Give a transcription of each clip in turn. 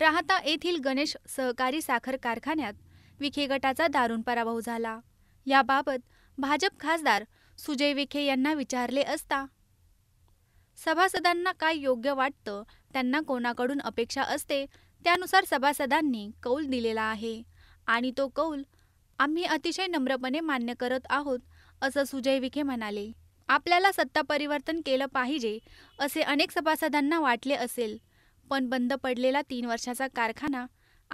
राहता येथील गणेश सहकारी साखर कारखान्यात विखे गटाचा दारुण पराभव झाला याबाबत भाजप खासदार सुजय विखे यांना विचारले असता सभासदांना काय योग्य वाटतं त्यांना कोणाकडून अपेक्षा असते त्यानुसार सभासदांनी कौल दिलेला आहे आणि तो कौल आम्ही अतिशय नम्रपणे मान्य करत आहोत असं सुजय विखे म्हणाले आपल्याला सत्ता परिवर्तन केलं पाहिजे असे अनेक सभासदांना वाटले असेल पण बंद पडलेला तीन वर्षाचा कारखाना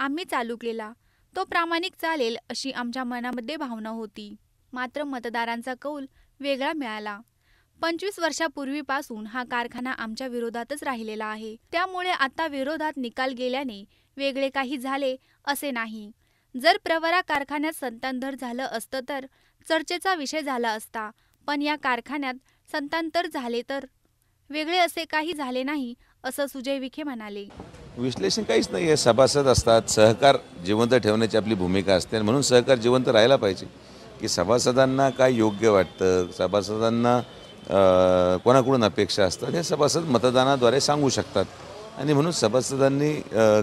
आम्ही चालू केला तो प्रामाणिक चालेल अशी आमच्या मनामध्ये भावना होती मात्र मतदारांचा कौल वेगळा मिळाला पंचवीस वर्षापूर्वीपासून हा कारखाना आमच्या विरोधातच राहिलेला आहे त्यामुळे आता विरोधात निकाल गेल्याने वेगळे काही झाले असे नाही जर प्रवरा कारखान्यात संतांतर झालं असतं तर चर्चेचा विषय झाला असता पण या कारखान्यात संतांतर झाले तर वेगळे असे काही झाले नाही असं सुजय विखे म्हणाले विश्लेषण काहीच नाही आहे सभासद असतात सहकार जिवंत ठेवण्याची आपली भूमिका असते आणि म्हणून सहकार जिवंत राहायला पाहिजे की सभासदांना काय योग्य वाटतं सभासदांना कोणाकडून अपेक्षा असतात हे सभासद मतदानाद्वारे सांगू शकतात आणि म्हणून सभासदांनी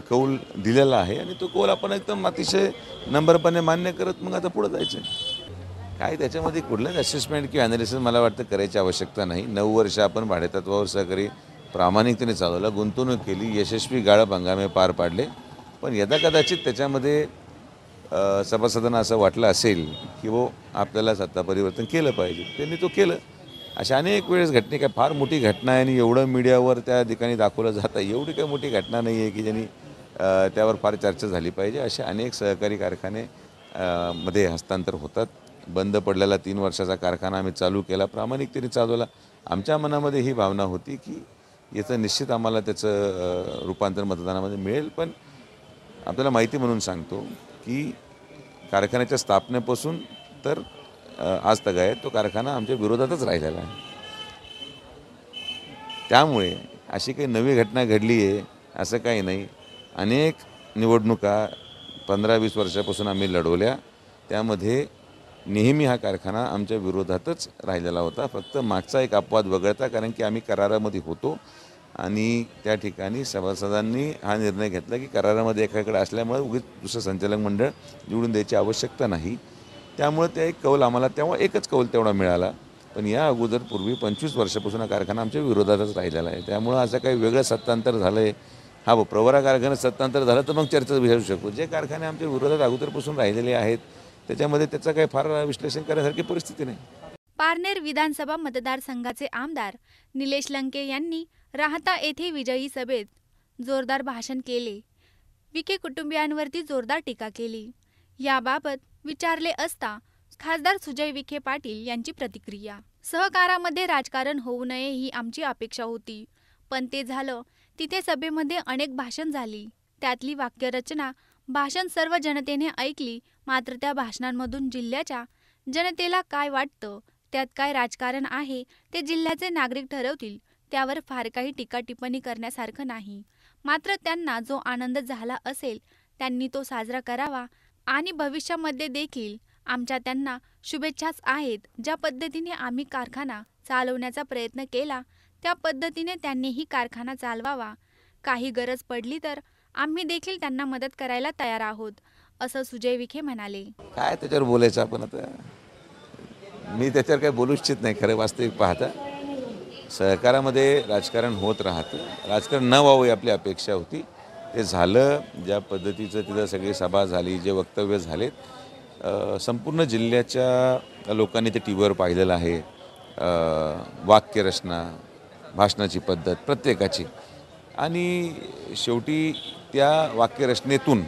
कौल दिलेला आहे आणि तो कौल आपण एकदम अतिशय नंबरपणे मान्य करत मग आता पुढं जायचं काय त्याच्यामध्ये कुठलंच असेसमेंट किंवा ॲनालिसिस मला वाटतं करायची आवश्यकता नाही नऊ वर्ष आपण भाडेतत्वावर सहकारी प्रामाणिकतेने चालवला गुंतवणूक केली यशस्वी गाळप हंगामे पार पाडले पण यदा कदाचित त्याच्यामध्ये सभासदांना असं वाटलं असेल की वो हो, आपल्याला सत्ता परिवर्तन केलं पाहिजे त्यांनी तो केलं अशा अनेक वेळेस घटने काय फार मोठी घटना आहे आणि एवढं मीडियावर त्या ठिकाणी दाखवलं जातं एवढी काही मोठी घटना नाही आहे की ज्यांनी त्यावर फार चर्चा झाली पाहिजे असे अनेक सहकारी कारखाने मध्ये हस्तांतर होतात बंद पडलेला तीन वर्षाचा कारखाना आम्ही चालू केला प्रामाणिकतेने चालवला आमच्या मनामध्ये ही भावना होती की याचं निश्चित आम्हाला त्याचं रूपांतर मतदानामध्ये मिळेल पण आपल्याला माहिती म्हणून सांगतो की कारखान्याच्या स्थापनेपासून तर आज तग आहे तो कारखाना आमच्या विरोधातच राहिलेला आहे त्यामुळे अशी काही नवी घटना घडली आहे असं काही नाही अनेक निवडणुका पंधरा वीस वर्षापासून आम्ही लढवल्या त्यामध्ये नेहमी हा कारखाना आमच्या विरोधातच राहिलेला होता फक्त मागचा एक अपवाद वगळता कारण की आम्ही करारामध्ये होतो आणि त्या ठिकाणी सभासदांनी हा निर्णय घेतला की करारामध्ये एकाकडे असल्यामुळे उगीच दुसरं संचालक मंडळ निवडून द्यायची आवश्यकता नाही त्यामुळे ते एक कौल आम्हाला तेव्हा एकच कौल तेवढा मिळाला पण या अगोदर पूर्वी पंचवीस वर्षापासून हा कारखाना आमच्या विरोधातच राहिलेला आहे त्यामुळं असं काही वेगळं सत्तांतर झालं आहे हा प्रवरा कारखान्यात सत्तांतर झालं तर मग चर्चा विचारू शकतो जे कारखाने आमच्या विरोधात अगोदरपासून राहिलेले आहेत त्याच्यामध्ये त्याचं काही फार विश्लेषण करण्यासारखी परिस्थिती नाही पारनेर विधानसभा मतदारसंघाचे आमदार निलेश लंके यांनी राहता येथे विजयी सभेत जोरदार भाषण केले विखे कुटुंबियांवरती जोरदार टीका केली याबाबत विचारले असता खासदार सुजय विखे पाटील यांची प्रतिक्रिया सहकारामध्ये राजकारण होऊ नये ही आमची अपेक्षा होती पण ते झालं तिथे सभेमध्ये अनेक भाषण झाली त्यातली वाक्यरचना भाषण सर्व जनतेने ऐकली मात्र त्या भाषणांमधून जिल्ह्याच्या जनतेला काय वाटतं त्यात काय राजकारण आहे ते जिल्ह्याचे नागरिक ठरवतील त्यावर फार काही टीका टिप्पणी करण्यासारखं नाही मात्र त्यांना जो आनंद झाला असेल त्यांनी तो साजरा करावा आणि भविष्यामध्ये देखील आमच्या त्यांना शुभेच्छाच आहेत ज्या पद्धतीने आम्ही कारखाना चालवण्याचा प्रयत्न केला त्या पद्धतीने त्यांनीही कारखाना चालवावा काही गरज पडली तर आम्ही देखील त्यांना मदत करायला तयार आहोत असं सुजय विखे म्हणाले काय त्याच्यावर बोलायचं आपण आता मी त्याच्यावर काही बोलू इच्छित नाही खरं वास्तविक पाहता सहकारामध्ये राजकारण होत राहतं राजकारण न व्हावं ही आपली अपेक्षा होती ते झालं ज्या पद्धतीचं तिथं सगळी सभा झाली जे वक्तव्य झालेत संपूर्ण जिल्ह्याच्या लोकांनी ते टी व्हीवर पाहिलेलं आहे वाक्यरचना भाषणाची पद्धत प्रत्येकाची आणि शेवटी त्या वाक्यरचनेतून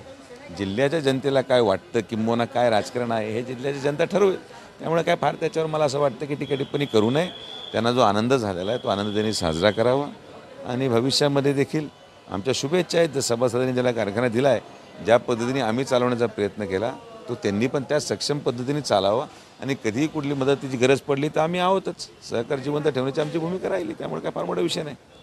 जिल्ह्याच्या जनतेला काय वाटतं किंबोना काय राजकारण आहे हे जिल्ह्याची जनता ठरवेल त्यामुळे काय फार त्याच्यावर मला असं वाटतं की ती करू नये त्यांना जो आनंद झालेला आहे तो आनंद त्यांनी साजरा करावा आणि भविष्यामध्ये देखील आमच्या शुभेच्छा आहेत सभासदांनी ज्याला कारखाना दिला आहे ज्या पद्धतीने आम्ही चालवण्याचा प्रयत्न केला तो त्यांनी पण त्या सक्षम पद्धतीने चालावा आणि कधीही कुठली मदतीची गरज पडली तर आम्ही आहोतच सहकार जिवंत ठेवण्याची आमची भूमिका राहिली त्यामुळे काय फार मोठा विषय नाही